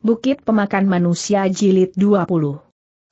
Bukit Pemakan Manusia Jilid 20.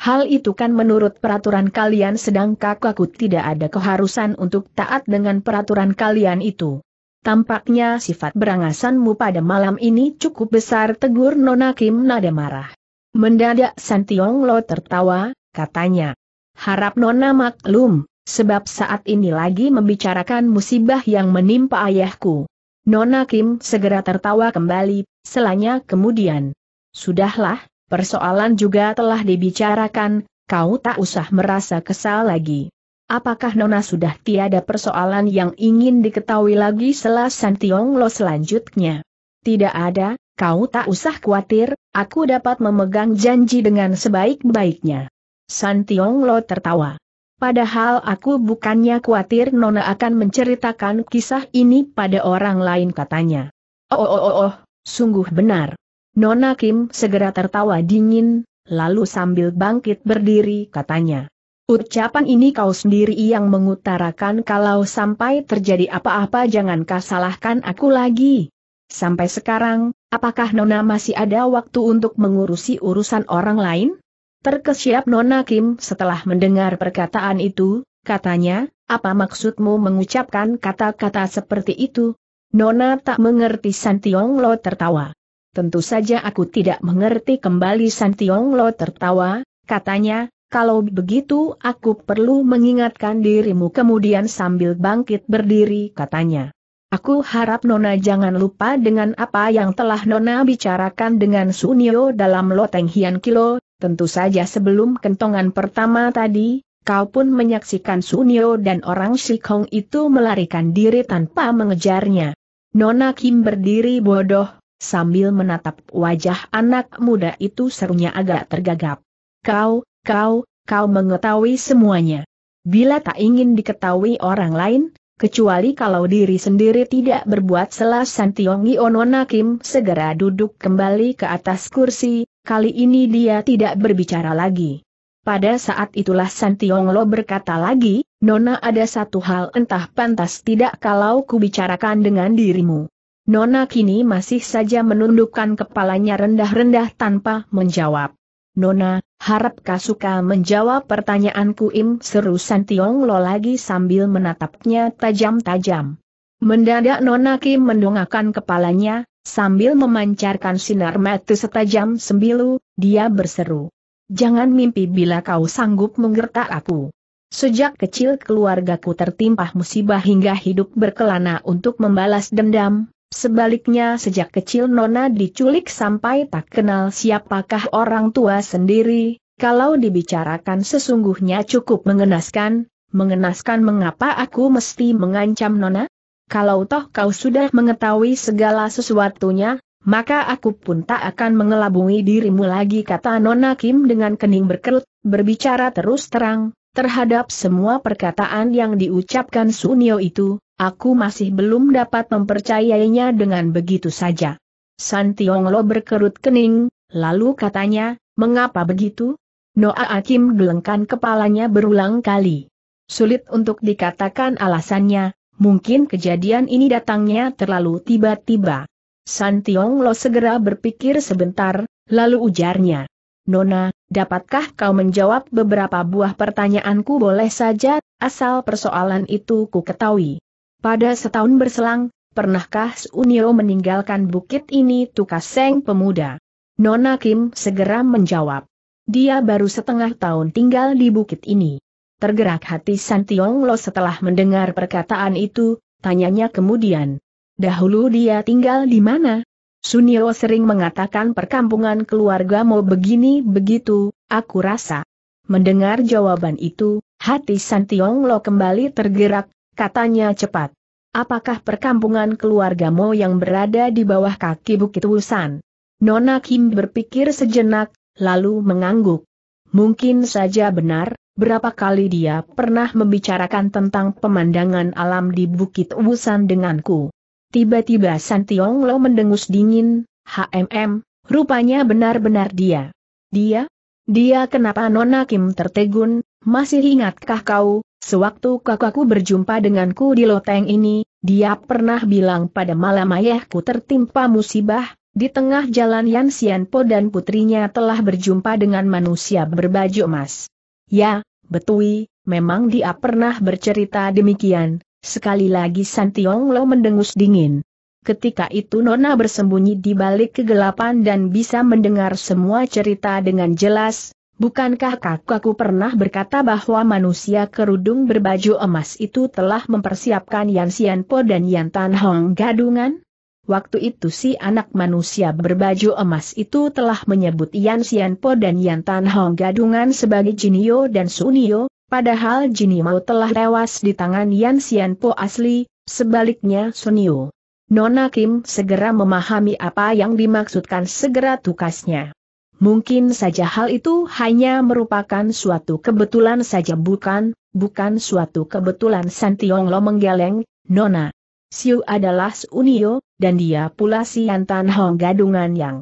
Hal itu kan menurut peraturan kalian sedang kakakku tidak ada keharusan untuk taat dengan peraturan kalian itu. Tampaknya sifat berangasanmu pada malam ini cukup besar tegur Nona Kim nada marah. Mendadak Santiong Lo tertawa, katanya. Harap Nona maklum, sebab saat ini lagi membicarakan musibah yang menimpa ayahku. Nona Kim segera tertawa kembali, selanya kemudian. Sudahlah, persoalan juga telah dibicarakan, kau tak usah merasa kesal lagi. Apakah Nona sudah tiada persoalan yang ingin diketahui lagi selasan Lo selanjutnya? Tidak ada, kau tak usah khawatir, aku dapat memegang janji dengan sebaik-baiknya. San Lo tertawa. Padahal aku bukannya khawatir Nona akan menceritakan kisah ini pada orang lain katanya. Oh oh oh oh, oh sungguh benar. Nona Kim segera tertawa dingin, lalu sambil bangkit berdiri katanya. Ucapan ini kau sendiri yang mengutarakan kalau sampai terjadi apa-apa jangan kau salahkan aku lagi. Sampai sekarang, apakah Nona masih ada waktu untuk mengurusi urusan orang lain? Terkesiap Nona Kim setelah mendengar perkataan itu, katanya, apa maksudmu mengucapkan kata-kata seperti itu? Nona tak mengerti Santiong Lo tertawa. Tentu saja aku tidak mengerti kembali San Tiong Lo tertawa, katanya, kalau begitu aku perlu mengingatkan dirimu kemudian sambil bangkit berdiri katanya. Aku harap Nona jangan lupa dengan apa yang telah Nona bicarakan dengan Sunio dalam loteng Hian Kilo, tentu saja sebelum kentongan pertama tadi, kau pun menyaksikan Sunio dan orang Shikong itu melarikan diri tanpa mengejarnya. Nona Kim berdiri bodoh, sambil menatap wajah anak muda itu serunya agak tergagap. Kau, kau, kau mengetahui semuanya. Bila tak ingin diketahui orang lain, kecuali kalau diri sendiri tidak berbuat salah Santiongi Onona Kim segera duduk kembali ke atas kursi, kali ini dia tidak berbicara lagi. Pada saat itulah Santiong berkata lagi, Nona ada satu hal entah pantas tidak kalau kubicarakan dengan dirimu. Nona kini masih saja menundukkan kepalanya rendah-rendah tanpa menjawab. Nona, kau suka menjawab pertanyaanku im seru Santiong Lo lagi sambil menatapnya tajam-tajam. Mendadak Nona Kim mendongakkan kepalanya, sambil memancarkan sinar mata setajam sembilu, dia berseru. Jangan mimpi bila kau sanggup menggertak aku. Sejak kecil keluargaku tertimpa musibah hingga hidup berkelana untuk membalas dendam, Sebaliknya sejak kecil Nona diculik sampai tak kenal siapakah orang tua sendiri, kalau dibicarakan sesungguhnya cukup mengenaskan, mengenaskan mengapa aku mesti mengancam Nona? Kalau toh kau sudah mengetahui segala sesuatunya, maka aku pun tak akan mengelabui dirimu lagi kata Nona Kim dengan kening berkerut, berbicara terus terang, Terhadap semua perkataan yang diucapkan Sunio itu, aku masih belum dapat mempercayainya dengan begitu saja. San Tionglo berkerut kening, lalu katanya, mengapa begitu? Noa Akim gelengkan kepalanya berulang kali. Sulit untuk dikatakan alasannya, mungkin kejadian ini datangnya terlalu tiba-tiba. San Tionglo segera berpikir sebentar, lalu ujarnya. Nona, dapatkah kau menjawab beberapa buah pertanyaanku boleh saja, asal persoalan itu ku ketahui. Pada setahun berselang, pernahkah Sunio meninggalkan bukit ini tukas seng pemuda? Nona Kim segera menjawab. Dia baru setengah tahun tinggal di bukit ini. Tergerak hati Tiong Lo setelah mendengar perkataan itu, tanyanya kemudian. Dahulu dia tinggal di mana? Sunio sering mengatakan perkampungan keluarga mau begini begitu, aku rasa. Mendengar jawaban itu, hati Santiong Lo kembali tergerak, katanya cepat. Apakah perkampungan keluarga Mo yang berada di bawah kaki Bukit Wusan? Nona Kim berpikir sejenak, lalu mengangguk. Mungkin saja benar, berapa kali dia pernah membicarakan tentang pemandangan alam di Bukit Wusan denganku. Tiba-tiba San Tiong Lo mendengus dingin, HMM, rupanya benar-benar dia. Dia? Dia kenapa Nona Kim tertegun, masih ingatkah kau, sewaktu kakakku berjumpa denganku di loteng ini, dia pernah bilang pada malam ayahku tertimpa musibah, di tengah jalan Yan Sianpo dan putrinya telah berjumpa dengan manusia berbaju emas. Ya, betui, memang dia pernah bercerita demikian, Sekali lagi Lo mendengus dingin. Ketika itu Nona bersembunyi di balik kegelapan dan bisa mendengar semua cerita dengan jelas, bukankah kakakku pernah berkata bahwa manusia kerudung berbaju emas itu telah mempersiapkan Yan Xianpo dan Yan Tan Hong gadungan? Waktu itu si anak manusia berbaju emas itu telah menyebut Yan Xianpo dan Yan Tan Hong gadungan sebagai Jinio dan Sunio, Padahal Jin Mao telah tewas di tangan Yan Xianpo Po asli, sebaliknya Sunio. Nona Kim segera memahami apa yang dimaksudkan segera tukasnya. Mungkin saja hal itu hanya merupakan suatu kebetulan saja bukan, bukan suatu kebetulan Tiong Lo menggeleng, Nona. Siu adalah Sunio, dan dia pula si Yantan Hong gadungan yang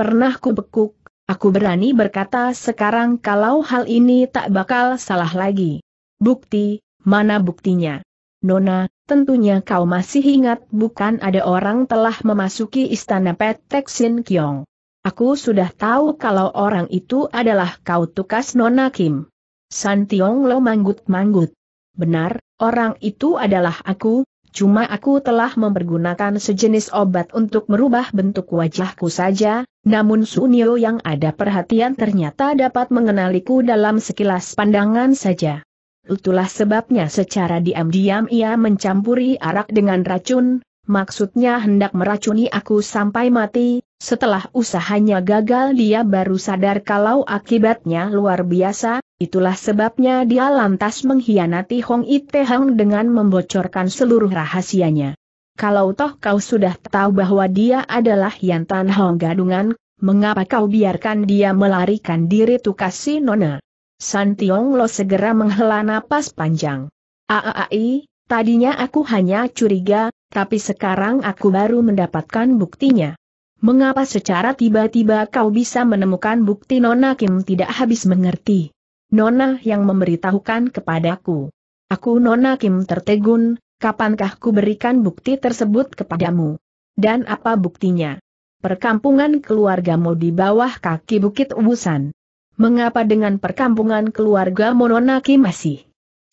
pernah kubekuk, Aku berani berkata sekarang kalau hal ini tak bakal salah lagi. Bukti, mana buktinya? Nona, tentunya kau masih ingat bukan ada orang telah memasuki istana Petek Sin Kiong. Aku sudah tahu kalau orang itu adalah kau tukas Nona Kim. San Tiong Lo manggut-manggut. Benar, orang itu adalah aku, Cuma aku telah mempergunakan sejenis obat untuk merubah bentuk wajahku saja, namun Sunio yang ada perhatian ternyata dapat mengenaliku dalam sekilas pandangan saja. Itulah sebabnya secara diam-diam ia mencampuri arak dengan racun, maksudnya hendak meracuni aku sampai mati, setelah usahanya gagal dia baru sadar kalau akibatnya luar biasa, itulah sebabnya dia lantas mengkhianati Hong Ite Hang dengan membocorkan seluruh rahasianya. Kalau toh kau sudah tahu bahwa dia adalah Tan Hong Gadungan, mengapa kau biarkan dia melarikan diri Tukasi Nona? San Tiong Lo segera menghela napas panjang. Aai, Tadinya aku hanya curiga, tapi sekarang aku baru mendapatkan buktinya. Mengapa secara tiba-tiba kau bisa menemukan bukti Nona Kim tidak habis mengerti? Nona yang memberitahukan kepadaku. Aku Nona Kim tertegun, kapankah ku berikan bukti tersebut kepadamu? Dan apa buktinya? Perkampungan keluargamu di bawah kaki Bukit Ubusan. Mengapa dengan perkampungan keluarga Mononaki masih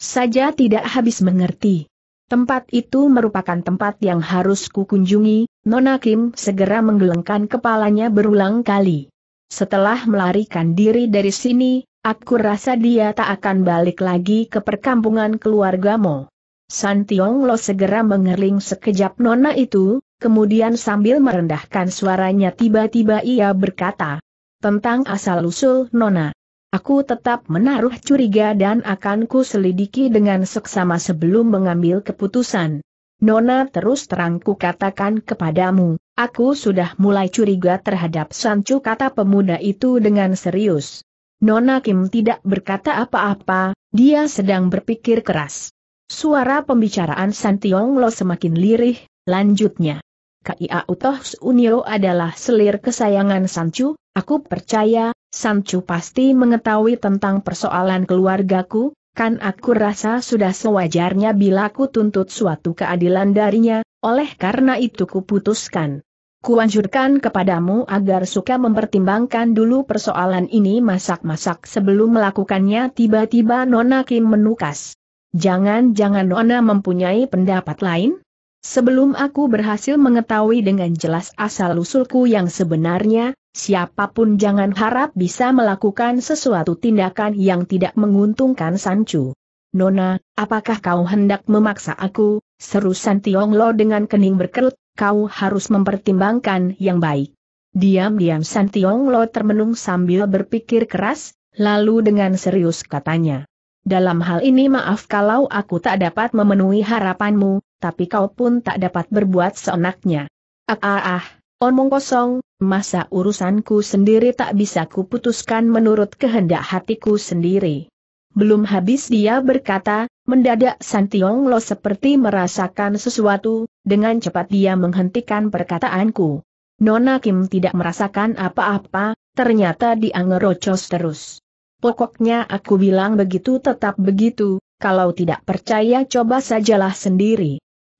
saja tidak habis mengerti. Tempat itu merupakan tempat yang harus kukunjungi, Nona Kim segera menggelengkan kepalanya berulang kali. Setelah melarikan diri dari sini, aku rasa dia tak akan balik lagi ke perkampungan keluargamu. San Tiong Lo segera mengerling sekejap Nona itu, kemudian sambil merendahkan suaranya tiba-tiba ia berkata, tentang asal-usul Nona. Aku tetap menaruh curiga dan akan ku selidiki dengan seksama sebelum mengambil keputusan. Nona terus terang ku katakan kepadamu, aku sudah mulai curiga terhadap Sancu kata pemuda itu dengan serius. Nona Kim tidak berkata apa-apa, dia sedang berpikir keras. Suara pembicaraan Santiong Lo semakin lirih, lanjutnya. Kia Utoh Unio adalah selir kesayangan Sancu, Aku percaya, Sancu pasti mengetahui tentang persoalan keluargaku, kan aku rasa sudah sewajarnya bila ku tuntut suatu keadilan darinya, oleh karena itu kuputuskan. Kuanjurkan kepadamu agar suka mempertimbangkan dulu persoalan ini masak-masak sebelum melakukannya tiba-tiba Nona Kim menukas. Jangan-jangan Nona mempunyai pendapat lain? Sebelum aku berhasil mengetahui dengan jelas asal-usulku yang sebenarnya, siapapun jangan harap bisa melakukan sesuatu tindakan yang tidak menguntungkan Sancu. Nona, apakah kau hendak memaksa aku? Seru San Lo dengan kening berkerut, kau harus mempertimbangkan yang baik. Diam-diam San Lo termenung sambil berpikir keras, lalu dengan serius katanya. Dalam hal ini maaf kalau aku tak dapat memenuhi harapanmu, tapi kau pun tak dapat berbuat seenaknya. Ah ah ah, omong kosong, masa urusanku sendiri tak bisa kuputuskan menurut kehendak hatiku sendiri. Belum habis dia berkata, mendadak Santiong Lo seperti merasakan sesuatu, dengan cepat dia menghentikan perkataanku. Nona Kim tidak merasakan apa-apa, ternyata dia ngerocos terus. Pokoknya aku bilang begitu tetap begitu, kalau tidak percaya coba sajalah sendiri.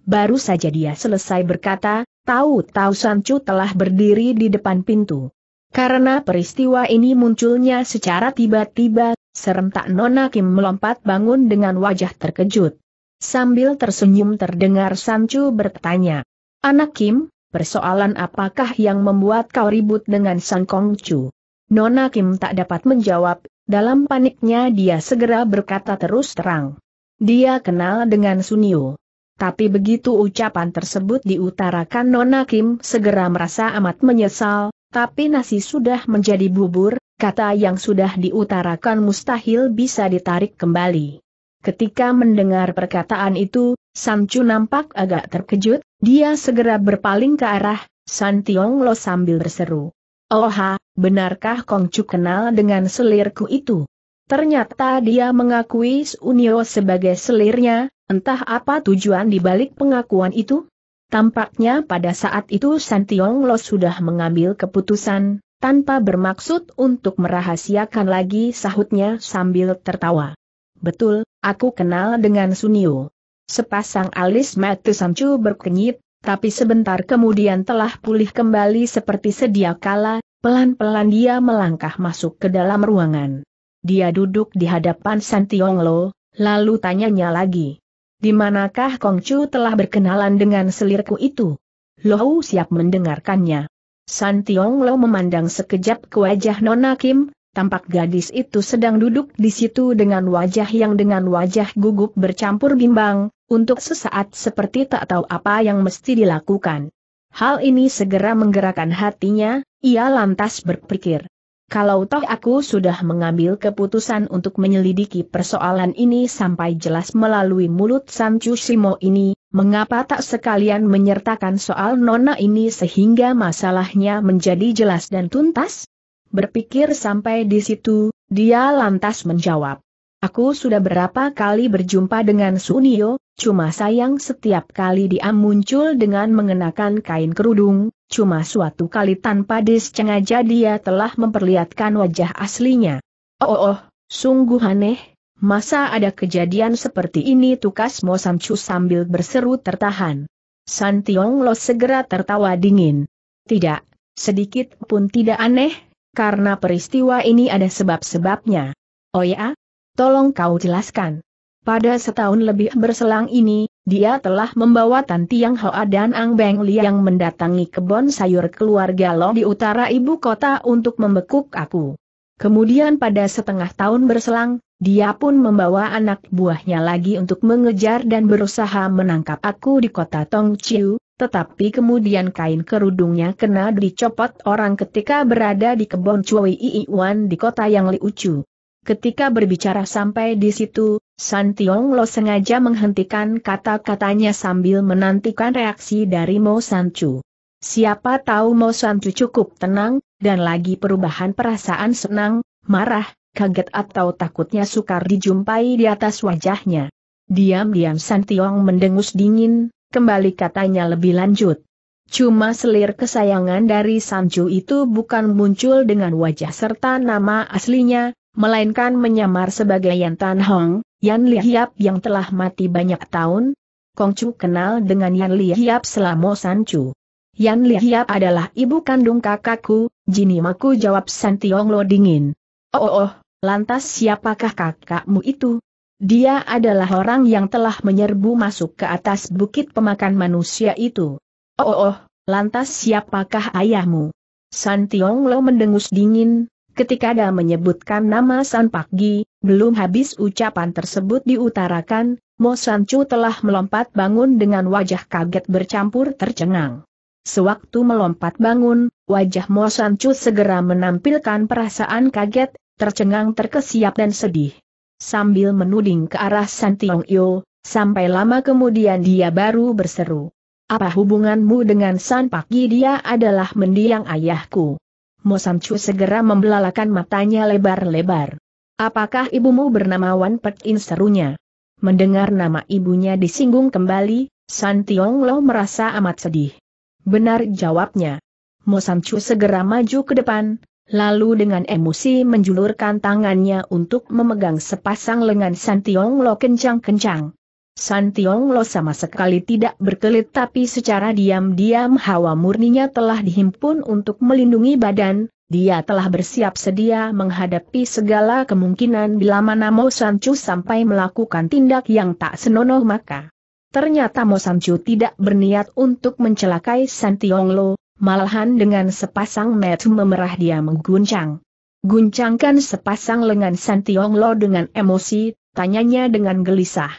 Baru saja dia selesai berkata, tahu-tahu Sancu telah berdiri di depan pintu. Karena peristiwa ini munculnya secara tiba-tiba, serentak Nona Kim melompat bangun dengan wajah terkejut. Sambil tersenyum terdengar Sancu bertanya, Anak Kim, persoalan apakah yang membuat kau ribut dengan San Kongcu? Nona Kim tak dapat menjawab, dalam paniknya dia segera berkata terus terang. Dia kenal dengan Sunio. Tapi begitu ucapan tersebut diutarakan Nona Kim segera merasa amat menyesal, tapi nasi sudah menjadi bubur, kata yang sudah diutarakan mustahil bisa ditarik kembali. Ketika mendengar perkataan itu, Sancu nampak agak terkejut, dia segera berpaling ke arah San Tiong Lo sambil berseru. Oha, benarkah Kongcu kenal dengan selirku itu? Ternyata dia mengakui Sunio sebagai selirnya, entah apa tujuan dibalik pengakuan itu. Tampaknya pada saat itu Santiong Lo sudah mengambil keputusan, tanpa bermaksud untuk merahasiakan lagi sahutnya sambil tertawa. Betul, aku kenal dengan Sunio. Sepasang alis mata Samcu berkenyit, tapi sebentar kemudian telah pulih kembali seperti sedia kala, pelan-pelan dia melangkah masuk ke dalam ruangan. Dia duduk di hadapan San Tiong Lo, lalu tanyanya lagi. Di manakah Kong Chu telah berkenalan dengan selirku itu? Lohu siap mendengarkannya. San Tiong Lo memandang sekejap ke wajah Nona Kim, tampak gadis itu sedang duduk di situ dengan wajah yang dengan wajah gugup bercampur bimbang, untuk sesaat seperti tak tahu apa yang mesti dilakukan. Hal ini segera menggerakkan hatinya, ia lantas berpikir kalau toh aku sudah mengambil keputusan untuk menyelidiki persoalan ini sampai jelas melalui mulut Sanchu Simo ini, mengapa tak sekalian menyertakan soal nona ini sehingga masalahnya menjadi jelas dan tuntas? Berpikir sampai di situ, dia lantas menjawab. Aku sudah berapa kali berjumpa dengan Sunio, cuma sayang setiap kali dia muncul dengan mengenakan kain kerudung, cuma suatu kali tanpa disengaja dia telah memperlihatkan wajah aslinya. Oh, oh, oh sungguh aneh, masa ada kejadian seperti ini tukas Mo Samcu sambil berseru tertahan. San Tiong Lo segera tertawa dingin. Tidak, sedikit pun tidak aneh, karena peristiwa ini ada sebab-sebabnya. Oh ya? Tolong kau jelaskan. Pada setahun lebih berselang ini, dia telah membawa Tan Tiang Hoa dan Ang Beng yang mendatangi kebun sayur keluarga Lo di utara ibu kota untuk membekuk aku. Kemudian pada setengah tahun berselang, dia pun membawa anak buahnya lagi untuk mengejar dan berusaha menangkap aku di kota Tong Chiu, tetapi kemudian kain kerudungnya kena dicopot orang ketika berada di kebun Cui Iiwan di kota yang Liucu. Ketika berbicara sampai di situ, San Tiong Lo sengaja menghentikan kata-katanya sambil menantikan reaksi dari Mo San Chu. Siapa tahu Mo San Chu cukup tenang, dan lagi perubahan perasaan senang, marah, kaget atau takutnya sukar dijumpai di atas wajahnya. Diam-diam San Tiong mendengus dingin, kembali katanya lebih lanjut. Cuma selir kesayangan dari Sanju itu bukan muncul dengan wajah serta nama aslinya, melainkan menyamar sebagai Yan Tan Hong, Yan Li Hiap yang telah mati banyak tahun. Kong Chu kenal dengan Yan Li Hiap selama San Chu. Yan Li Hiap adalah ibu kandung kakakku, Jini Maku jawab San Tiong Lo dingin. Oh oh oh, lantas siapakah kakakmu itu? Dia adalah orang yang telah menyerbu masuk ke atas bukit pemakan manusia itu. Oh oh oh, lantas siapakah ayahmu? San Tiong Lo mendengus dingin, Ketika ada menyebutkan nama San Pak Gi, belum habis ucapan tersebut diutarakan, Mo San Chu telah melompat bangun dengan wajah kaget bercampur tercengang. Sewaktu melompat bangun, wajah Mo San Chu segera menampilkan perasaan kaget, tercengang terkesiap dan sedih. Sambil menuding ke arah San Tiong Yo, sampai lama kemudian dia baru berseru. Apa hubunganmu dengan San Pak Gi? Dia adalah mendiang ayahku. Mo Mosamcu segera membelalakan matanya lebar-lebar. Apakah ibumu bernama Wan Pek In serunya? Mendengar nama ibunya disinggung kembali, San Tiong Lo merasa amat sedih. Benar jawabnya. Mo Mosamcu segera maju ke depan, lalu dengan emosi menjulurkan tangannya untuk memegang sepasang lengan San Tiong Lo kencang-kencang. San Tiong Lo sama sekali tidak berkelit tapi secara diam-diam hawa murninya telah dihimpun untuk melindungi badan, dia telah bersiap sedia menghadapi segala kemungkinan bila mana Mo Chu sampai melakukan tindak yang tak senonoh maka. Ternyata Mo Chu tidak berniat untuk mencelakai San Tiong Lo, malahan dengan sepasang metu memerah dia mengguncang. Guncangkan sepasang lengan San Tiong Lo dengan emosi, tanyanya dengan gelisah.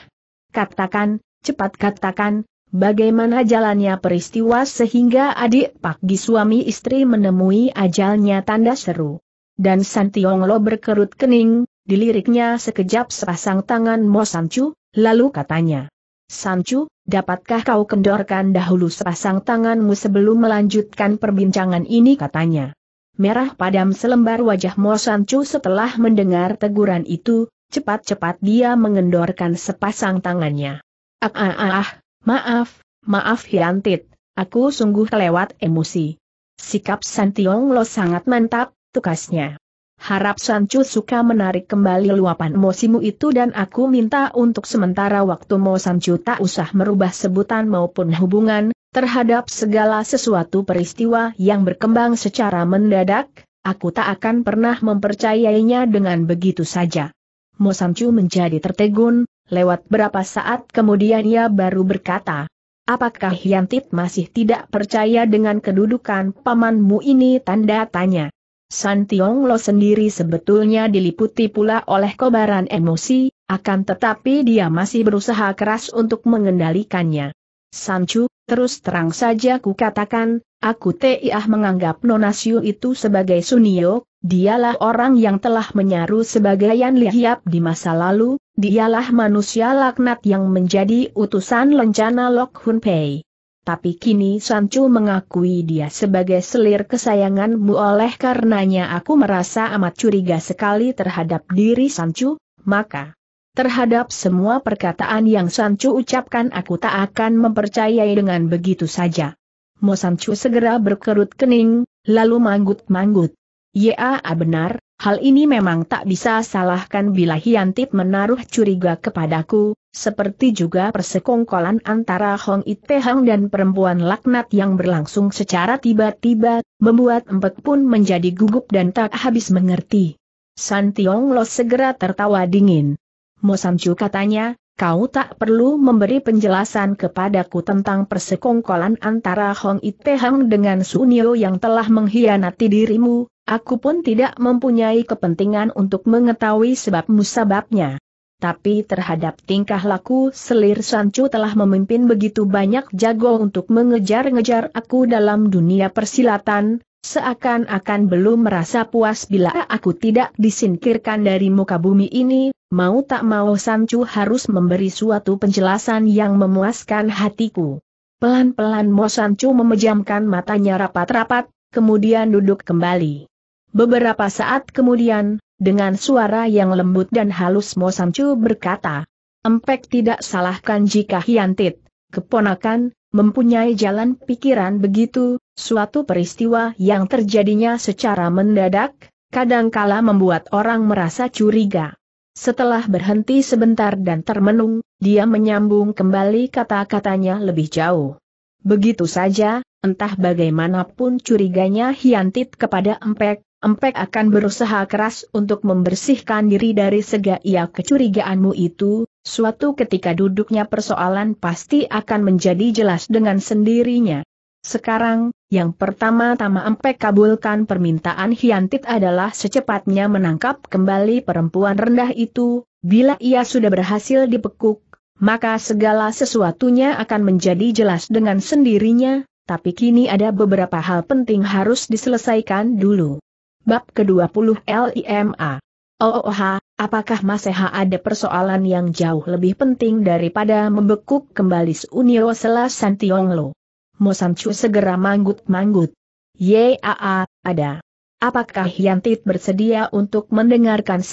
Katakan, cepat katakan, bagaimana jalannya peristiwa sehingga adik Pak Gi suami istri menemui ajalnya tanda seru. Dan Santiong Lo berkerut kening, diliriknya sekejap sepasang tangan Mo Sancu lalu katanya. Sancu dapatkah kau kendorkan dahulu sepasang tanganmu sebelum melanjutkan perbincangan ini katanya. Merah padam selembar wajah Mo Sancu setelah mendengar teguran itu, cepat-cepat dia mengendorkan sepasang tangannya. Ah, ah, ah, ah, maaf, maaf Hiantit, aku sungguh lewat emosi. Sikap Santiong Lo sangat mantap, tukasnya. Harap Sancu suka menarik kembali luapan emosimu itu dan aku minta untuk sementara waktu Mo Sancu tak usah merubah sebutan maupun hubungan, terhadap segala sesuatu peristiwa yang berkembang secara mendadak, aku tak akan pernah mempercayainya dengan begitu saja. Mosamcu menjadi tertegun, lewat berapa saat kemudian ia baru berkata, Apakah Hyantit masih tidak percaya dengan kedudukan pamanmu ini tanda tanya? San Tiong Lo sendiri sebetulnya diliputi pula oleh kobaran emosi, akan tetapi dia masih berusaha keras untuk mengendalikannya. Sanchu, Terus terang saja ku katakan, aku Tiah menganggap Nonasio itu sebagai Sunio, dialah orang yang telah menyaru sebagai Yan Lihiap di masa lalu, dialah manusia laknat yang menjadi utusan lencana Lok Hun Pei. Tapi kini Sancu mengakui dia sebagai selir kesayanganmu oleh karenanya aku merasa amat curiga sekali terhadap diri Sancu. maka... Terhadap semua perkataan yang Sancu ucapkan aku tak akan mempercayai dengan begitu saja. Mo Sancu segera berkerut kening, lalu manggut-manggut. Ya benar, hal ini memang tak bisa salahkan bila Hiantit menaruh curiga kepadaku, seperti juga persekongkolan antara Hong Itehang dan perempuan laknat yang berlangsung secara tiba-tiba, membuat empek pun menjadi gugup dan tak habis mengerti. San Tiong Lo segera tertawa dingin. Mosamcu katanya, kau tak perlu memberi penjelasan kepadaku tentang persekongkolan antara Hong Ite dengan Sunio yang telah mengkhianati dirimu, aku pun tidak mempunyai kepentingan untuk mengetahui sebab musababnya. Tapi terhadap tingkah laku selir Sancu telah memimpin begitu banyak jago untuk mengejar-ngejar aku dalam dunia persilatan, Seakan-akan belum merasa puas bila aku tidak disingkirkan dari muka bumi ini, mau tak mau Sancu harus memberi suatu penjelasan yang memuaskan hatiku. Pelan-pelan Mo Sancu memejamkan matanya rapat-rapat, kemudian duduk kembali. Beberapa saat kemudian, dengan suara yang lembut dan halus Mo Sancu berkata, Empek tidak salahkan jika hiantit, keponakan, mempunyai jalan pikiran begitu, suatu peristiwa yang terjadinya secara mendadak, kadangkala membuat orang merasa curiga. Setelah berhenti sebentar dan termenung, dia menyambung kembali kata-katanya lebih jauh. Begitu saja, entah bagaimanapun curiganya Hiantit kepada Empek, Empek akan berusaha keras untuk membersihkan diri dari segala kecurigaanmu itu, suatu ketika duduknya persoalan pasti akan menjadi jelas dengan sendirinya. Sekarang, yang pertama-tama Empek kabulkan permintaan Hiantit adalah secepatnya menangkap kembali perempuan rendah itu, bila ia sudah berhasil dipekuk, maka segala sesuatunya akan menjadi jelas dengan sendirinya, tapi kini ada beberapa hal penting harus diselesaikan dulu. Bab ke-20 LIMA. OOH, apakah masih ada persoalan yang jauh lebih penting daripada membekuk kembali Unio Selasan Tionglo? Mosanchu segera manggut-manggut. Yaa, ada. Apakah Yantit bersedia untuk mendengarkan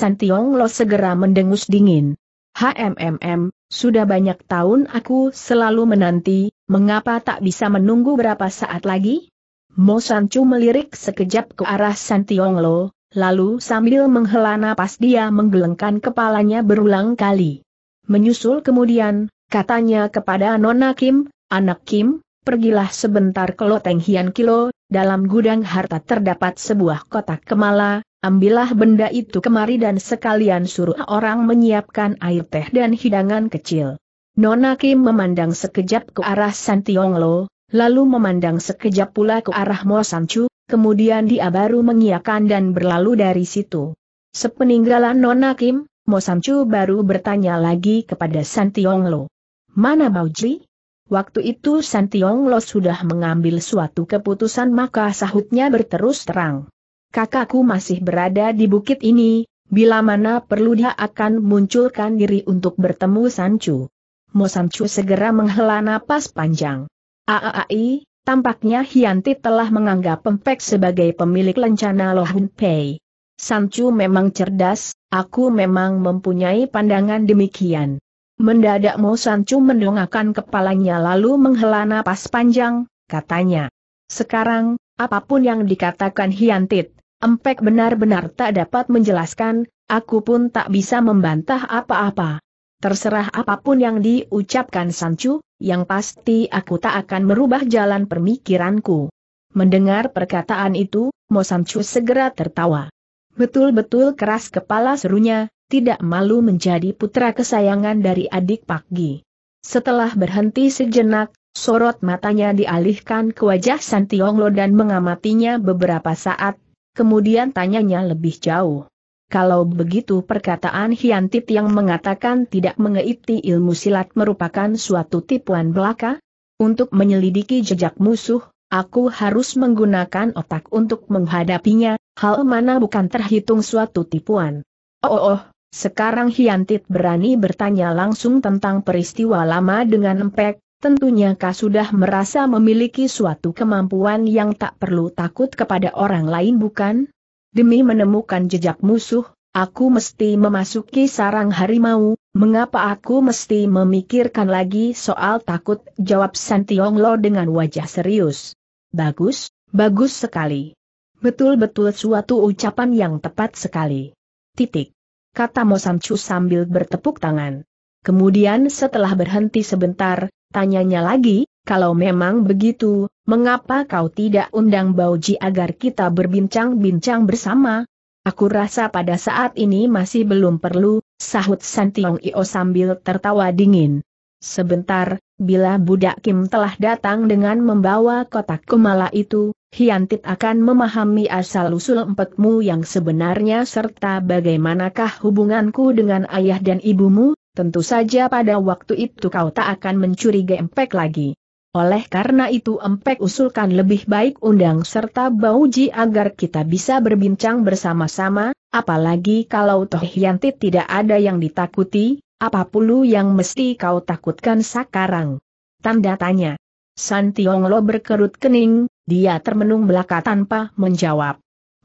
Lo segera mendengus dingin? HMMM, sudah banyak tahun aku selalu menanti, mengapa tak bisa menunggu berapa saat lagi? Mo Chu melirik sekejap ke arah San Tiong Lo, lalu sambil menghela napas dia menggelengkan kepalanya berulang kali. Menyusul kemudian, katanya kepada Nona Kim, anak Kim, pergilah sebentar ke Loteng Hian Kilo, dalam gudang harta terdapat sebuah kotak kemala, ambillah benda itu kemari dan sekalian suruh orang menyiapkan air teh dan hidangan kecil. Nona Kim memandang sekejap ke arah San Tiong Lo, lalu memandang sekejap pula ke arah Mo Sanchu, kemudian dia baru mengiakan dan berlalu dari situ. Sepeninggalan Nona Kim, Mo Sanchu baru bertanya lagi kepada San Tiong Lo. Mana Bauji? Waktu itu San Tiong Lo sudah mengambil suatu keputusan maka sahutnya berterus terang. Kakakku masih berada di bukit ini, bila mana perlu dia akan munculkan diri untuk bertemu Sanchu. Mo Sanchu segera menghela napas panjang. AAI, tampaknya Hianti telah menganggap Pempek sebagai pemilik lencana Lohun Pei. Sancu memang cerdas, aku memang mempunyai pandangan demikian. Mendadak Mo Sancu mendongakkan kepalanya lalu menghela napas panjang, katanya. Sekarang, apapun yang dikatakan Hiantit, Empek benar-benar tak dapat menjelaskan, aku pun tak bisa membantah apa-apa. Terserah apapun yang diucapkan Sancu. Yang pasti aku tak akan merubah jalan pemikiranku. Mendengar perkataan itu, Mosamchu segera tertawa. Betul-betul keras kepala serunya, tidak malu menjadi putra kesayangan dari adik Pak Gi. Setelah berhenti sejenak, sorot matanya dialihkan ke wajah Santionglo dan mengamatinya beberapa saat, kemudian tanyanya lebih jauh. Kalau begitu perkataan Hiantit yang mengatakan tidak mengeiti ilmu silat merupakan suatu tipuan belaka? Untuk menyelidiki jejak musuh, aku harus menggunakan otak untuk menghadapinya, hal mana bukan terhitung suatu tipuan. Oh, oh, oh sekarang Hiantit berani bertanya langsung tentang peristiwa lama dengan empek, tentunya Kau sudah merasa memiliki suatu kemampuan yang tak perlu takut kepada orang lain bukan? Demi menemukan jejak musuh, aku mesti memasuki sarang harimau, mengapa aku mesti memikirkan lagi soal takut? Jawab Santiong Lo dengan wajah serius. Bagus, bagus sekali. Betul-betul suatu ucapan yang tepat sekali. Titik. Kata Mosamcu sambil bertepuk tangan. Kemudian setelah berhenti sebentar, tanyanya lagi, kalau memang begitu, mengapa kau tidak undang Bauji agar kita berbincang-bincang bersama? Aku rasa pada saat ini masih belum perlu, sahut Santiong Io sambil tertawa dingin. Sebentar, bila budak Kim telah datang dengan membawa kotak kumala itu, Hiantit akan memahami asal-usul empatmu yang sebenarnya serta bagaimanakah hubunganku dengan ayah dan ibumu, tentu saja pada waktu itu kau tak akan mencurigai empek lagi. Oleh karena itu Empek usulkan lebih baik undang serta Bauji agar kita bisa berbincang bersama-sama, apalagi kalau Toh Yanti tidak ada yang ditakuti, apa pulu yang mesti kau takutkan sekarang? Tanda tanya. San Tionglo berkerut kening, dia termenung belaka tanpa menjawab.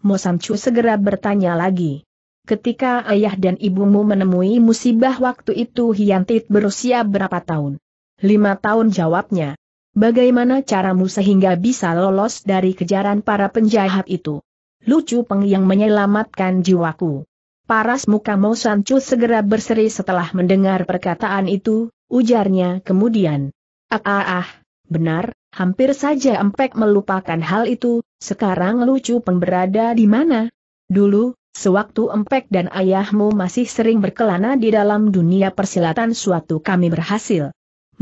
Mo Mosamcu segera bertanya lagi. Ketika ayah dan ibumu menemui musibah waktu itu Hiantit berusia berapa tahun? Lima tahun jawabnya. Bagaimana caramu sehingga bisa lolos dari kejaran para penjahat itu? Lucu peng yang menyelamatkan jiwaku. Paras muka Mo Chu segera berseri setelah mendengar perkataan itu, ujarnya kemudian. Ah ah ah, benar, hampir saja Empek melupakan hal itu, sekarang lucu peng berada di mana? Dulu, sewaktu Empek dan ayahmu masih sering berkelana di dalam dunia persilatan suatu kami berhasil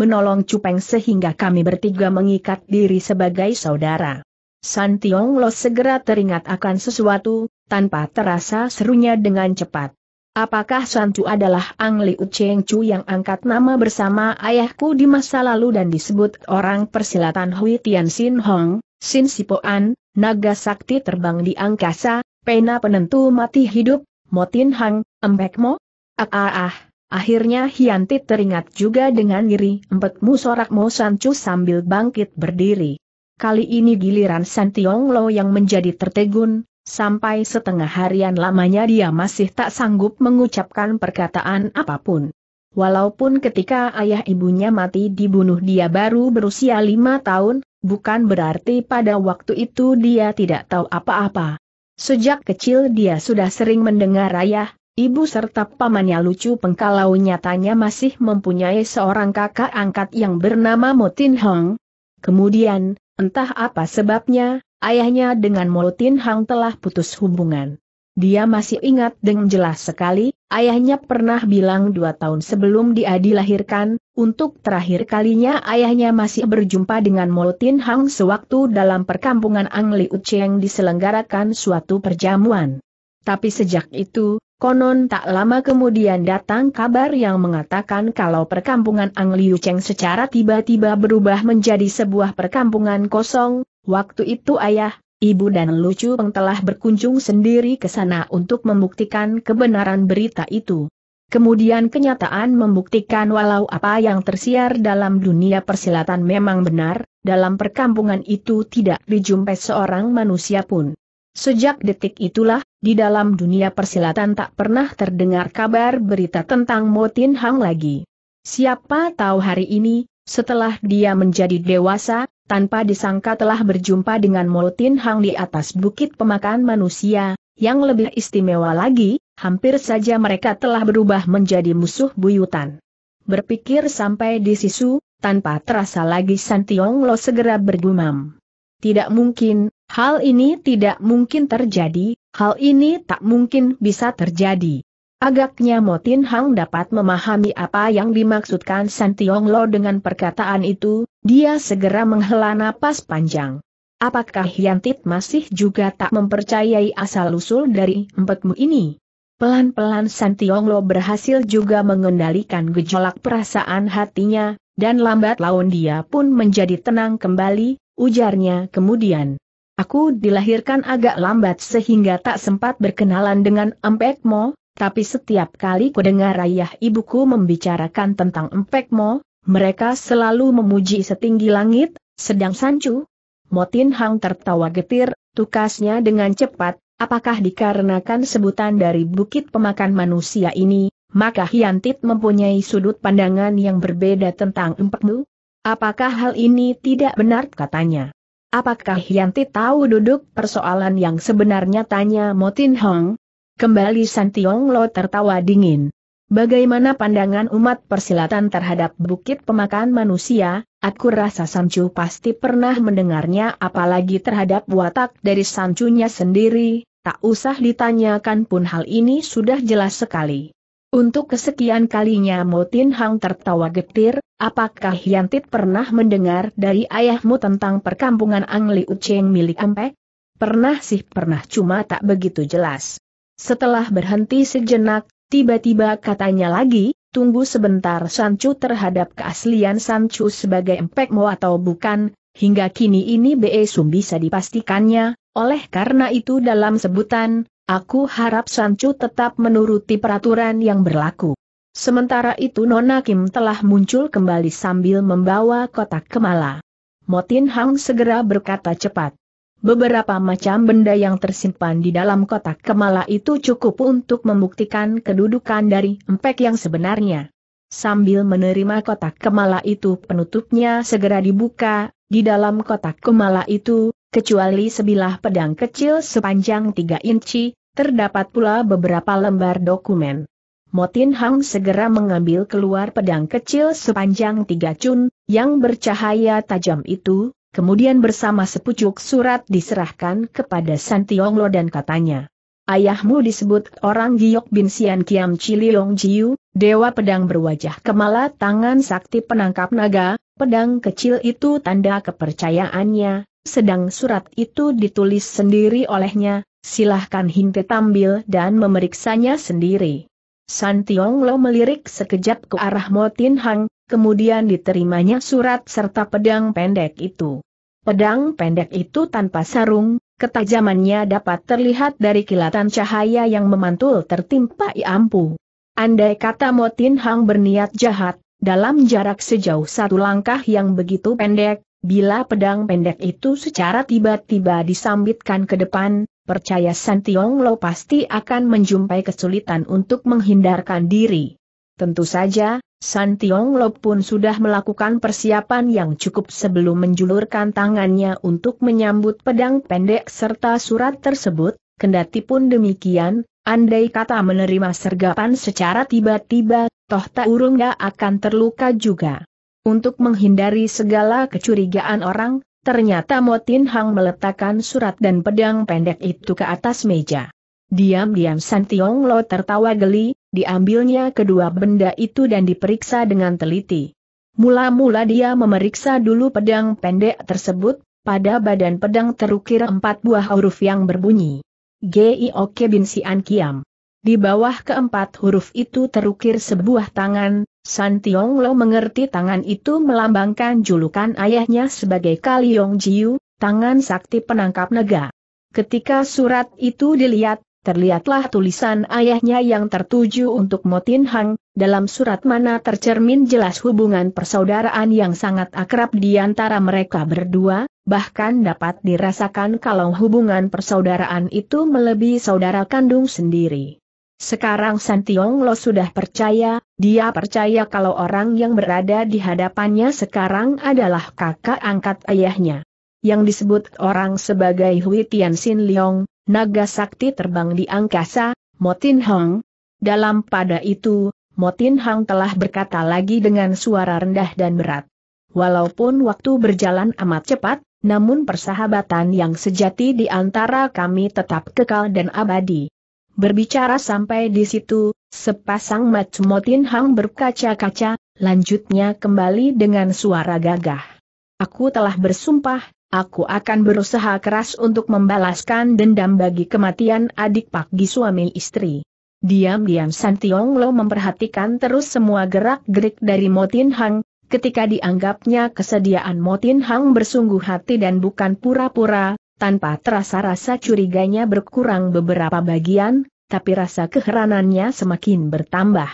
menolong Cupeng sehingga kami bertiga mengikat diri sebagai saudara. San Tiong Lo segera teringat akan sesuatu, tanpa terasa serunya dengan cepat. Apakah San Chu adalah Ang Liu Cheng Chu yang angkat nama bersama ayahku di masa lalu dan disebut orang persilatan Hui Tian Sin Hong, Sin Sipoan, naga sakti terbang di angkasa, pena penentu mati hidup, Motin Hang, Embek Mo? Ah ah ah, Akhirnya Hianti teringat juga dengan ngiri empetmu sorakmu Sancu sambil bangkit berdiri. Kali ini giliran Tiong Lo yang menjadi tertegun, sampai setengah harian lamanya dia masih tak sanggup mengucapkan perkataan apapun. Walaupun ketika ayah ibunya mati dibunuh dia baru berusia lima tahun, bukan berarti pada waktu itu dia tidak tahu apa-apa. Sejak kecil dia sudah sering mendengar ayah, Ibu serta pamannya lucu pengkalau nyatanya masih mempunyai seorang kakak angkat yang bernama Motin Hong. Kemudian, entah apa sebabnya, ayahnya dengan Motin Hong telah putus hubungan. Dia masih ingat dengan jelas sekali, ayahnya pernah bilang dua tahun sebelum dia dilahirkan, untuk terakhir kalinya ayahnya masih berjumpa dengan Motin Hang sewaktu dalam perkampungan Ang Li Ucheng diselenggarakan suatu perjamuan. Tapi sejak itu, Konon tak lama kemudian datang kabar yang mengatakan kalau perkampungan Ang Liu Cheng secara tiba-tiba berubah menjadi sebuah perkampungan kosong, waktu itu ayah, ibu dan Lucu Peng telah berkunjung sendiri ke sana untuk membuktikan kebenaran berita itu. Kemudian kenyataan membuktikan walau apa yang tersiar dalam dunia persilatan memang benar, dalam perkampungan itu tidak dijumpai seorang manusia pun. Sejak detik itulah, di dalam dunia persilatan tak pernah terdengar kabar berita tentang Motin Hang lagi. Siapa tahu hari ini, setelah dia menjadi dewasa, tanpa disangka telah berjumpa dengan Motin Hang di atas bukit pemakan manusia, yang lebih istimewa lagi, hampir saja mereka telah berubah menjadi musuh buyutan. Berpikir sampai di sisu, tanpa terasa lagi Santiong Lo segera bergumam. Tidak mungkin, Hal ini tidak mungkin terjadi, hal ini tak mungkin bisa terjadi. Agaknya Motin Hang dapat memahami apa yang dimaksudkan San Tiong Lo dengan perkataan itu, dia segera menghela napas panjang. Apakah Yantit masih juga tak mempercayai asal-usul dari empatmu ini? Pelan-pelan San Tiong Lo berhasil juga mengendalikan gejolak perasaan hatinya, dan lambat laun dia pun menjadi tenang kembali, ujarnya kemudian. Aku dilahirkan agak lambat sehingga tak sempat berkenalan dengan Empekmo, tapi setiap kali kudengar ayah ibuku membicarakan tentang Empekmo, mereka selalu memuji setinggi langit, sedang Sancu. Motin Hang tertawa getir, tukasnya dengan cepat, apakah dikarenakan sebutan dari bukit pemakan manusia ini, maka Hyantit mempunyai sudut pandangan yang berbeda tentang Empekmu? Apakah hal ini tidak benar katanya? Apakah Yanti tahu duduk persoalan yang sebenarnya tanya Motin Hong? Kembali San Lo tertawa dingin. Bagaimana pandangan umat persilatan terhadap bukit pemakan manusia, aku rasa Sancu pasti pernah mendengarnya apalagi terhadap watak dari Sancunya sendiri, tak usah ditanyakan pun hal ini sudah jelas sekali. Untuk kesekian kalinya Motin Hang tertawa getir, apakah Yantit pernah mendengar dari ayahmu tentang perkampungan Ang Li Ucheng milik Ampe? Pernah sih pernah cuma tak begitu jelas. Setelah berhenti sejenak, tiba-tiba katanya lagi, tunggu sebentar Sancu terhadap keaslian Sancu sebagai empekmu atau bukan, hingga kini ini Be Sum bisa dipastikannya, oleh karena itu dalam sebutan, Aku harap Sancu tetap menuruti peraturan yang berlaku. Sementara itu Nona Kim telah muncul kembali sambil membawa kotak kemala. Motin Hang segera berkata cepat. Beberapa macam benda yang tersimpan di dalam kotak kemala itu cukup untuk membuktikan kedudukan dari empek yang sebenarnya. Sambil menerima kotak kemala itu penutupnya segera dibuka, di dalam kotak kemala itu, kecuali sebilah pedang kecil sepanjang 3 inci, Terdapat pula beberapa lembar dokumen. Motin Hang segera mengambil keluar pedang kecil sepanjang tiga cun, yang bercahaya tajam itu, kemudian bersama sepucuk surat diserahkan kepada San Lo dan katanya. Ayahmu disebut orang Giok Bin Sian Kiam Chiliong Jiu, dewa pedang berwajah kemala tangan sakti penangkap naga, pedang kecil itu tanda kepercayaannya, sedang surat itu ditulis sendiri olehnya, silahkan Hinte tampil dan memeriksanya sendiri. San Tiong Lo melirik sekejap ke arah Motin Hang, kemudian diterimanya surat serta pedang pendek itu. Pedang pendek itu tanpa sarung, ketajamannya dapat terlihat dari kilatan cahaya yang memantul tertimpa Iampu. Andai kata Motin Hang berniat jahat, dalam jarak sejauh satu langkah yang begitu pendek, Bila pedang pendek itu secara tiba-tiba disambitkan ke depan, percaya San Lo pasti akan menjumpai kesulitan untuk menghindarkan diri. Tentu saja, San Lo pun sudah melakukan persiapan yang cukup sebelum menjulurkan tangannya untuk menyambut pedang pendek serta surat tersebut, kendati pun demikian, andai kata menerima sergapan secara tiba-tiba, toh tak urungnya akan terluka juga. Untuk menghindari segala kecurigaan orang, ternyata Motin Hang meletakkan surat dan pedang pendek itu ke atas meja. Diam-diam San Tiong Lo tertawa geli, diambilnya kedua benda itu dan diperiksa dengan teliti. Mula-mula dia memeriksa dulu pedang pendek tersebut, pada badan pedang terukir empat buah huruf yang berbunyi. G.I.O.K. Bin Sian Kiam. Di bawah keempat huruf itu terukir sebuah tangan, San Tiong Lo mengerti tangan itu melambangkan julukan ayahnya sebagai Kaliong Jiu, tangan sakti penangkap naga. Ketika surat itu dilihat, terlihatlah tulisan ayahnya yang tertuju untuk Motin Hang, dalam surat mana tercermin jelas hubungan persaudaraan yang sangat akrab di antara mereka berdua, bahkan dapat dirasakan kalau hubungan persaudaraan itu melebihi saudara kandung sendiri. Sekarang Santiong Lo sudah percaya, dia percaya kalau orang yang berada di hadapannya sekarang adalah kakak angkat ayahnya. Yang disebut orang sebagai Hui Tian Sin Leong, naga sakti terbang di angkasa, Motin Hong. Dalam pada itu, Motin Hong telah berkata lagi dengan suara rendah dan berat. Walaupun waktu berjalan amat cepat, namun persahabatan yang sejati di antara kami tetap kekal dan abadi. Berbicara sampai di situ, sepasang Matsumotin Hang berkaca-kaca, lanjutnya kembali dengan suara gagah. Aku telah bersumpah, aku akan berusaha keras untuk membalaskan dendam bagi kematian adik pagi suami istri. Diam-diam San Tiong Lo memperhatikan terus semua gerak-gerik dari Motin Hang, ketika dianggapnya kesediaan Motin Hang bersungguh hati dan bukan pura-pura, tanpa terasa rasa curiganya berkurang beberapa bagian, tapi rasa keheranannya semakin bertambah.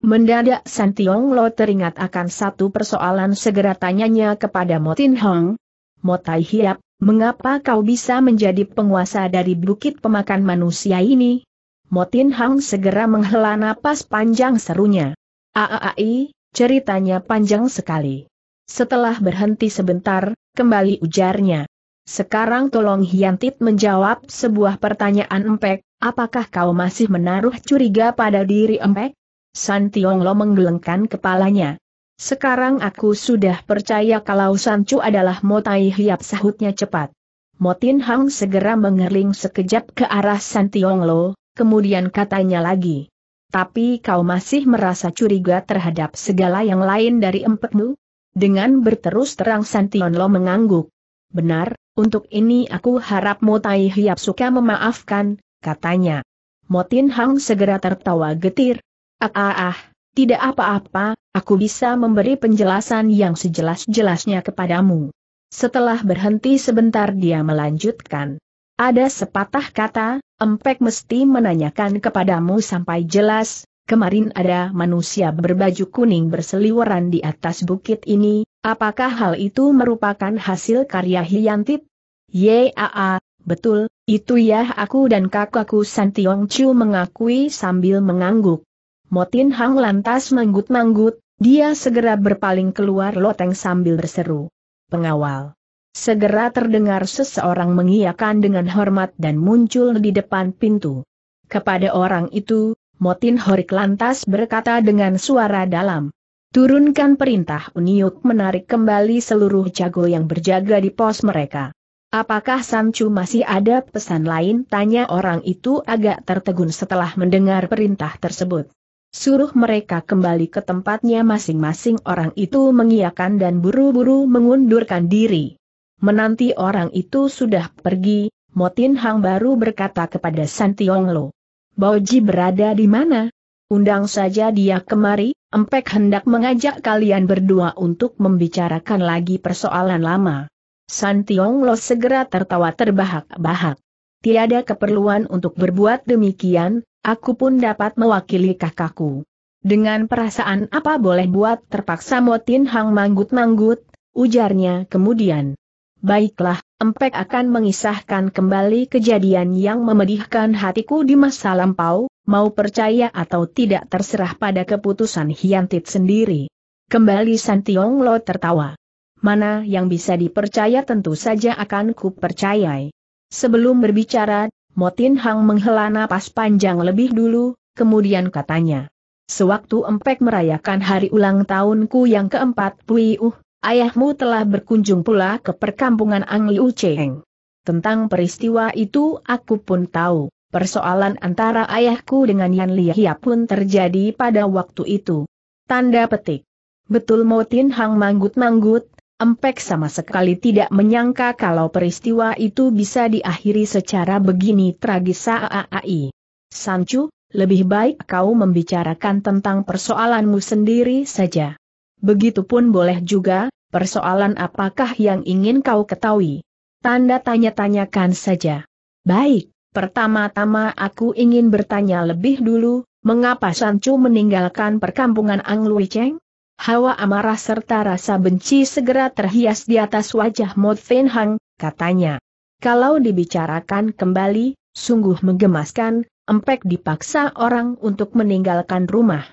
Mendadak San Tiong Lo teringat akan satu persoalan segera tanyanya kepada Motin Hong. Motai Hiap, mengapa kau bisa menjadi penguasa dari bukit pemakan manusia ini? Motin Hong segera menghela napas panjang serunya. Aai, ceritanya panjang sekali. Setelah berhenti sebentar, kembali ujarnya. Sekarang tolong Hiantit menjawab sebuah pertanyaan Empek, apakah kau masih menaruh curiga pada diri Empek? San Tiong Lo menggelengkan kepalanya. Sekarang aku sudah percaya kalau Sancu adalah Motai Hiap sahutnya cepat. Motin Hang segera mengerling sekejap ke arah San Tiong Lo, kemudian katanya lagi. Tapi kau masih merasa curiga terhadap segala yang lain dari empekmu? Dengan berterus terang Santion Lo mengangguk. Benar, untuk ini aku harap Mo Hiap suka memaafkan, katanya. Motin Hang segera tertawa getir. Ah ah ah, tidak apa-apa, aku bisa memberi penjelasan yang sejelas-jelasnya kepadamu. Setelah berhenti sebentar dia melanjutkan. Ada sepatah kata, Empek mesti menanyakan kepadamu sampai jelas, kemarin ada manusia berbaju kuning berseliweran di atas bukit ini, apakah hal itu merupakan hasil karya Hyantip? Yaa, betul, itu ya aku dan kakakku Santiong Chu mengakui sambil mengangguk. Motin Hang lantas manggut-manggut, dia segera berpaling keluar loteng sambil berseru. Pengawal. Segera terdengar seseorang mengiakan dengan hormat dan muncul di depan pintu. Kepada orang itu, Motin Horik lantas berkata dengan suara dalam. Turunkan perintah Uniuk menarik kembali seluruh jago yang berjaga di pos mereka. Apakah Sancu masih ada pesan lain? Tanya orang itu agak tertegun setelah mendengar perintah tersebut. Suruh mereka kembali ke tempatnya masing-masing orang itu mengiakan dan buru-buru mengundurkan diri. Menanti orang itu sudah pergi, Motin Hang baru berkata kepada San Tiong Lo. Boji berada di mana? Undang saja dia kemari, Empek hendak mengajak kalian berdua untuk membicarakan lagi persoalan lama. San Tiong Lo segera tertawa terbahak-bahak. Tiada keperluan untuk berbuat demikian, aku pun dapat mewakili kakakku. Dengan perasaan apa boleh buat terpaksa Motin Hang manggut-manggut, ujarnya kemudian. Baiklah, Empek akan mengisahkan kembali kejadian yang memedihkan hatiku di masa lampau, mau percaya atau tidak terserah pada keputusan Hiantit sendiri. Kembali Santiong Lo tertawa. Mana yang bisa dipercaya tentu saja akan kupercayai. Sebelum berbicara, Motin Hang menghela napas panjang lebih dulu, kemudian katanya. Sewaktu Empek merayakan hari ulang tahunku yang keempat Pui Uh, Ayahmu telah berkunjung pula ke perkampungan Ang Liu Cheng. Tentang peristiwa itu aku pun tahu, persoalan antara ayahku dengan Yan Lihia pun terjadi pada waktu itu. Tanda petik. Betul Motin Hang manggut-manggut, Empek sama sekali tidak menyangka kalau peristiwa itu bisa diakhiri secara begini tragis Saai. Sancu, lebih baik kau membicarakan tentang persoalanmu sendiri saja. Begitupun boleh juga, persoalan apakah yang ingin kau ketahui? Tanda tanya-tanyakan saja. Baik, pertama-tama aku ingin bertanya lebih dulu, mengapa Sancu meninggalkan perkampungan Lui Cheng? Hawa amarah serta rasa benci segera terhias di atas wajah Mod Fen Hang, katanya. Kalau dibicarakan kembali, sungguh menggemaskan, empek dipaksa orang untuk meninggalkan rumah.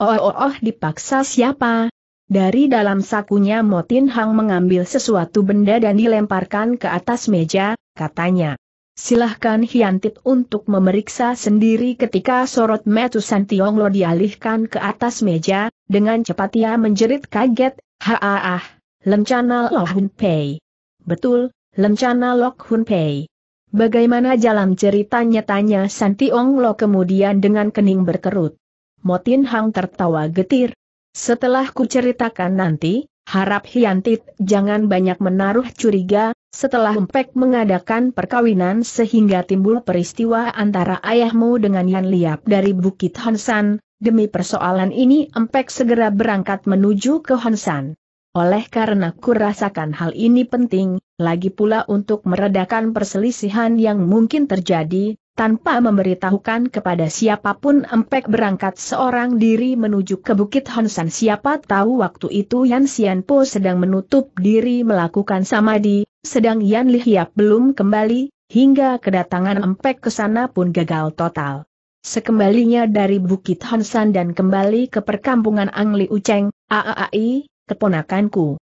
Oh oh oh dipaksa siapa, dari dalam sakunya Motin Hang mengambil sesuatu benda dan dilemparkan ke atas meja, katanya. Silahkan Hiantit untuk memeriksa sendiri ketika sorot metusan Tionglo dialihkan ke atas meja, dengan cepat ia menjerit kaget, Haaah, lencana Loh Hun Pei. Betul, lencana Loh Hun Pei. Bagaimana jalan ceritanya tanya Santiong Lo kemudian dengan kening berkerut. Motin Hang tertawa getir, setelah kuceritakan nanti, harap Hiantit jangan banyak menaruh curiga, setelah Empek mengadakan perkawinan sehingga timbul peristiwa antara ayahmu dengan Yan Liap dari Bukit Hansan. demi persoalan ini Empek segera berangkat menuju ke Hansan. Oleh karena kurasakan hal ini penting, lagi pula untuk meredakan perselisihan yang mungkin terjadi, tanpa memberitahukan kepada siapapun Empek berangkat seorang diri menuju ke Bukit Honsan siapa tahu waktu itu Yan Po sedang menutup diri melakukan samadhi, sedang Yan Lihiap belum kembali, hingga kedatangan Empek ke sana pun gagal total. Sekembalinya dari Bukit Honsan dan kembali ke perkampungan Angli Uceng, AAAI, keponakanku.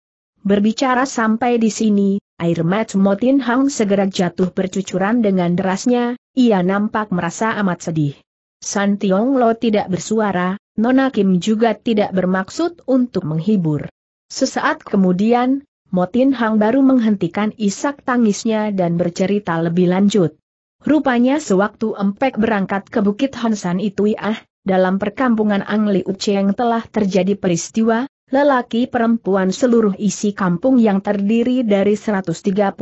Berbicara sampai di sini, air mat Motin Hang segera jatuh bercucuran dengan derasnya, ia nampak merasa amat sedih. San Tiong Lo tidak bersuara, Nona Kim juga tidak bermaksud untuk menghibur. Sesaat kemudian, Motin Hang baru menghentikan isak tangisnya dan bercerita lebih lanjut. Rupanya sewaktu Empek berangkat ke Bukit Honsan itu ah, dalam perkampungan Angli Ucheng telah terjadi peristiwa, lelaki perempuan seluruh isi kampung yang terdiri dari 135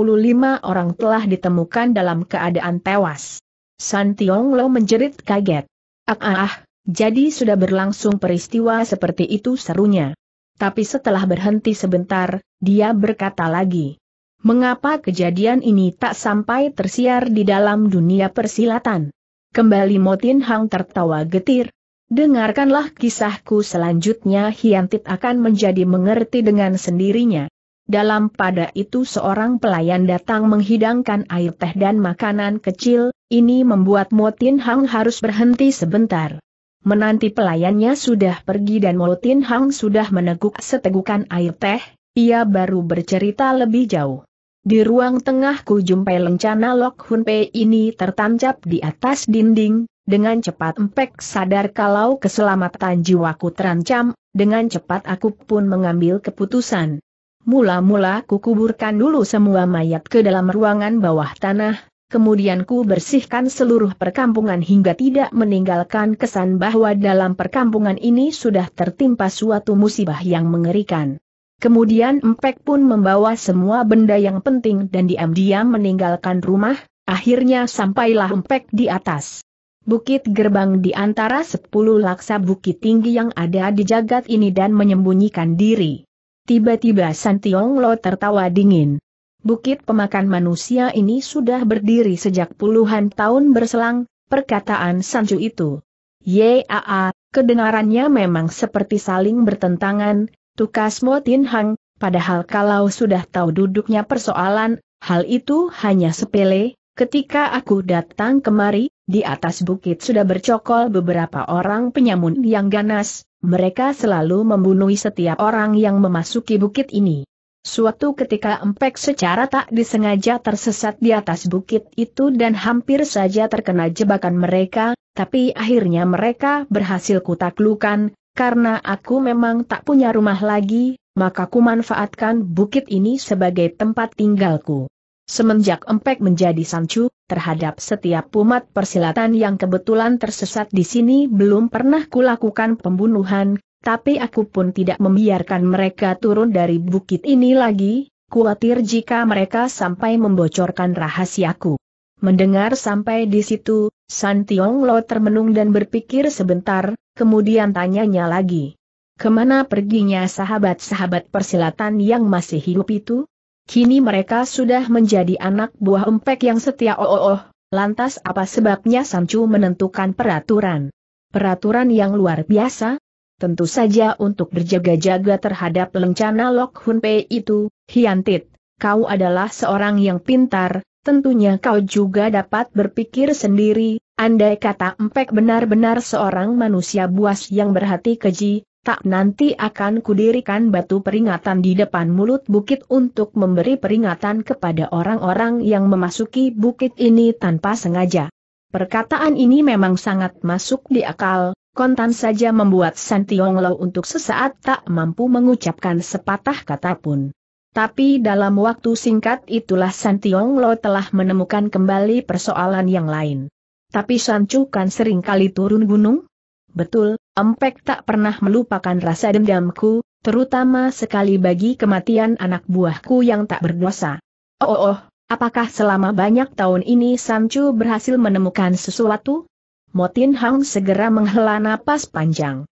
orang telah ditemukan dalam keadaan tewas. San Tiong Lo menjerit kaget. Ah, ah, ah, jadi sudah berlangsung peristiwa seperti itu serunya. Tapi setelah berhenti sebentar, dia berkata lagi. Mengapa kejadian ini tak sampai tersiar di dalam dunia persilatan? Kembali Motin Hang tertawa getir, Dengarkanlah kisahku selanjutnya Hiantit akan menjadi mengerti dengan sendirinya. Dalam pada itu seorang pelayan datang menghidangkan air teh dan makanan kecil, ini membuat Motin Hang harus berhenti sebentar. Menanti pelayannya sudah pergi dan Motin Hang sudah meneguk setegukan air teh, ia baru bercerita lebih jauh. Di ruang tengah ku jumpai lencana Lok Hun Pei ini tertancap di atas dinding, dengan cepat empek sadar kalau keselamatan jiwaku terancam, dengan cepat aku pun mengambil keputusan. Mula-mula ku kuburkan dulu semua mayat ke dalam ruangan bawah tanah, kemudian ku bersihkan seluruh perkampungan hingga tidak meninggalkan kesan bahwa dalam perkampungan ini sudah tertimpa suatu musibah yang mengerikan. Kemudian Empek pun membawa semua benda yang penting dan diam-diam meninggalkan rumah, akhirnya sampailah Empek di atas. Bukit Gerbang di antara sepuluh laksa bukit tinggi yang ada di jagat ini dan menyembunyikan diri. Tiba-tiba San Tiong Lo tertawa dingin. Bukit pemakan manusia ini sudah berdiri sejak puluhan tahun berselang, perkataan Sanju itu. Yaa, kedengarannya memang seperti saling bertentangan, tukas Tin Hang, padahal kalau sudah tahu duduknya persoalan, hal itu hanya sepele, ketika aku datang kemari, di atas bukit sudah bercokol beberapa orang penyamun yang ganas, mereka selalu membunuh setiap orang yang memasuki bukit ini. Suatu ketika Empek secara tak disengaja tersesat di atas bukit itu dan hampir saja terkena jebakan mereka, tapi akhirnya mereka berhasil kutaklukan, karena aku memang tak punya rumah lagi, maka ku manfaatkan bukit ini sebagai tempat tinggalku. Semenjak Empek menjadi sancu, terhadap setiap umat persilatan yang kebetulan tersesat di sini belum pernah kulakukan pembunuhan, tapi aku pun tidak membiarkan mereka turun dari bukit ini lagi, Kuatir jika mereka sampai membocorkan rahasiaku. Mendengar sampai di situ, San Tiong Lo termenung dan berpikir sebentar, kemudian tanyanya lagi. Kemana perginya sahabat-sahabat persilatan yang masih hidup itu? Kini mereka sudah menjadi anak buah empek yang setia oh oh oh, lantas apa sebabnya Sancu menentukan peraturan? Peraturan yang luar biasa? Tentu saja untuk berjaga-jaga terhadap lencana Lok Hun Pei itu, Hiantit, kau adalah seorang yang pintar, tentunya kau juga dapat berpikir sendiri, Andai kata empek benar-benar seorang manusia buas yang berhati keji, tak nanti akan kudirikan batu peringatan di depan mulut bukit untuk memberi peringatan kepada orang-orang yang memasuki bukit ini tanpa sengaja. Perkataan ini memang sangat masuk di akal, kontan saja membuat Santiong Lo untuk sesaat tak mampu mengucapkan sepatah kata pun. Tapi dalam waktu singkat itulah Santiong Lo telah menemukan kembali persoalan yang lain. Tapi Sancu kan sering kali turun gunung? Betul, Empek tak pernah melupakan rasa dendamku, terutama sekali bagi kematian anak buahku yang tak berdosa. Oh, oh, oh apakah selama banyak tahun ini Sancu berhasil menemukan sesuatu? Motin Hang segera menghela napas panjang.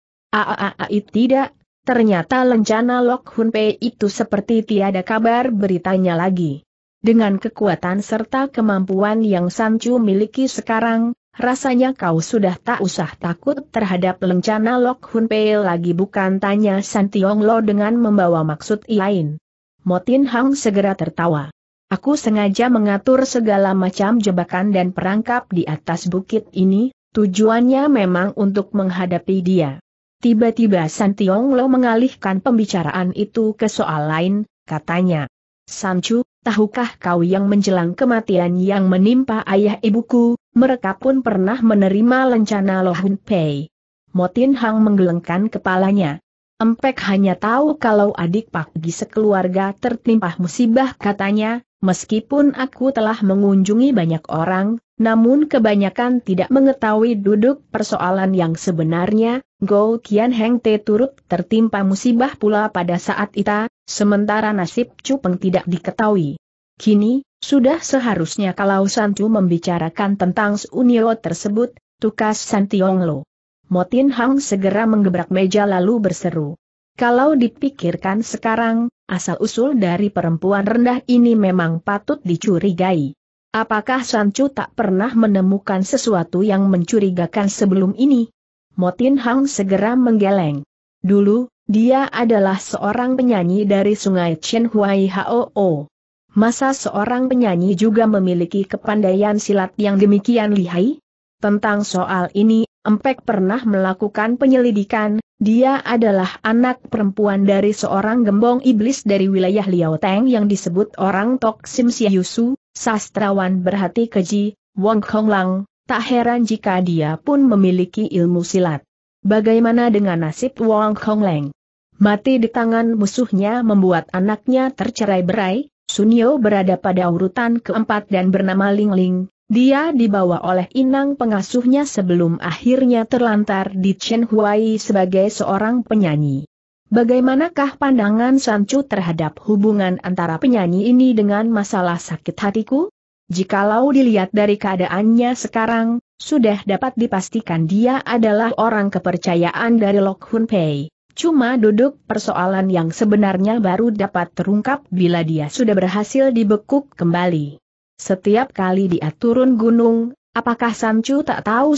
itu tidak, ternyata lencana Lok Hun Pei itu seperti tiada kabar beritanya lagi. Dengan kekuatan serta kemampuan yang Sancu miliki sekarang, rasanya kau sudah tak usah takut terhadap lencana Lok Hun Pei lagi bukan tanya Santiong Lo dengan membawa maksud lain. Motin Hang segera tertawa. Aku sengaja mengatur segala macam jebakan dan perangkap di atas bukit ini, tujuannya memang untuk menghadapi dia. Tiba-tiba Santiong Lo mengalihkan pembicaraan itu ke soal lain, katanya. Sancu, tahukah kau yang menjelang kematian yang menimpa ayah ibuku, mereka pun pernah menerima lencana Lohun Pei. Motin Hang menggelengkan kepalanya. Empek hanya tahu kalau adik Pak Gi sekeluarga tertimpa musibah katanya, meskipun aku telah mengunjungi banyak orang, namun kebanyakan tidak mengetahui duduk persoalan yang sebenarnya, Go Kian Heng Te turut tertimpa musibah pula pada saat itu, Sementara nasib Chu Cupeng tidak diketahui. Kini, sudah seharusnya kalau San Chu membicarakan tentang Sunio tersebut, tukas Santionglo. Motin Hang segera menggebrak meja lalu berseru. Kalau dipikirkan sekarang, asal-usul dari perempuan rendah ini memang patut dicurigai. Apakah San Chu tak pernah menemukan sesuatu yang mencurigakan sebelum ini? Motin Hang segera menggeleng. Dulu, dia adalah seorang penyanyi dari sungai Chen Huai Hoo. Masa seorang penyanyi juga memiliki kepandaian silat yang demikian lihai? Tentang soal ini, Empek pernah melakukan penyelidikan, dia adalah anak perempuan dari seorang gembong iblis dari wilayah Teng yang disebut orang Tok Sim Yusu, sastrawan berhati keji, Wong Lang, tak heran jika dia pun memiliki ilmu silat. Bagaimana dengan nasib Wong Hongleng? Mati di tangan musuhnya membuat anaknya tercerai-berai, Sunyo berada pada urutan keempat dan bernama Ling Ling, dia dibawa oleh inang pengasuhnya sebelum akhirnya terlantar di Chen Huai sebagai seorang penyanyi. Bagaimanakah pandangan Sancu terhadap hubungan antara penyanyi ini dengan masalah sakit hatiku? Jikalau dilihat dari keadaannya sekarang, sudah dapat dipastikan dia adalah orang kepercayaan dari Lok Hun Pei. Cuma duduk persoalan yang sebenarnya baru dapat terungkap bila dia sudah berhasil dibekuk kembali. Setiap kali dia turun gunung, apakah Sancu tak tahu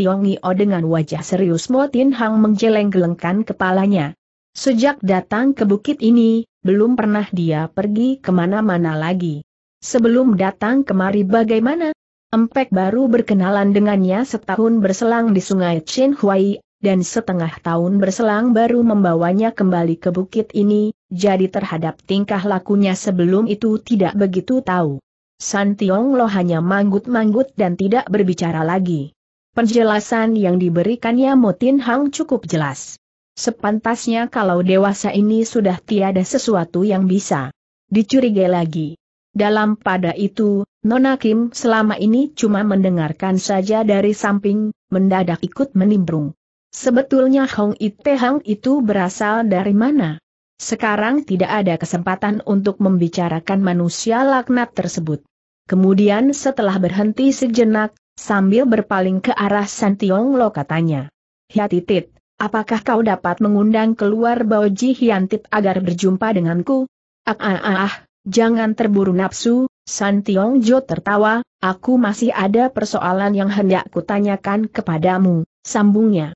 Yongi o dengan wajah serius Motin Hang menjeleng gelengkan kepalanya. Sejak datang ke bukit ini, belum pernah dia pergi kemana-mana lagi. Sebelum datang kemari bagaimana? Empek baru berkenalan dengannya setahun berselang di sungai Chin Huai, dan setengah tahun berselang baru membawanya kembali ke bukit ini, jadi terhadap tingkah lakunya sebelum itu tidak begitu tahu. San Tiong Lo hanya manggut-manggut dan tidak berbicara lagi. Penjelasan yang diberikannya Motin Hang cukup jelas. Sepantasnya kalau dewasa ini sudah tiada sesuatu yang bisa dicurigai lagi. Dalam pada itu, Nona Kim selama ini cuma mendengarkan saja dari samping, mendadak ikut menimbrung. Sebetulnya Hong Ite Hang itu berasal dari mana? Sekarang tidak ada kesempatan untuk membicarakan manusia laknat tersebut. Kemudian setelah berhenti sejenak, sambil berpaling ke arah Santiong Lo katanya. Hiatitit, apakah kau dapat mengundang keluar Baoji Hiantip agar berjumpa denganku? Ah ah ah, ah jangan terburu nafsu, Santiong Jo tertawa, aku masih ada persoalan yang hendak kutanyakan kepadamu, sambungnya.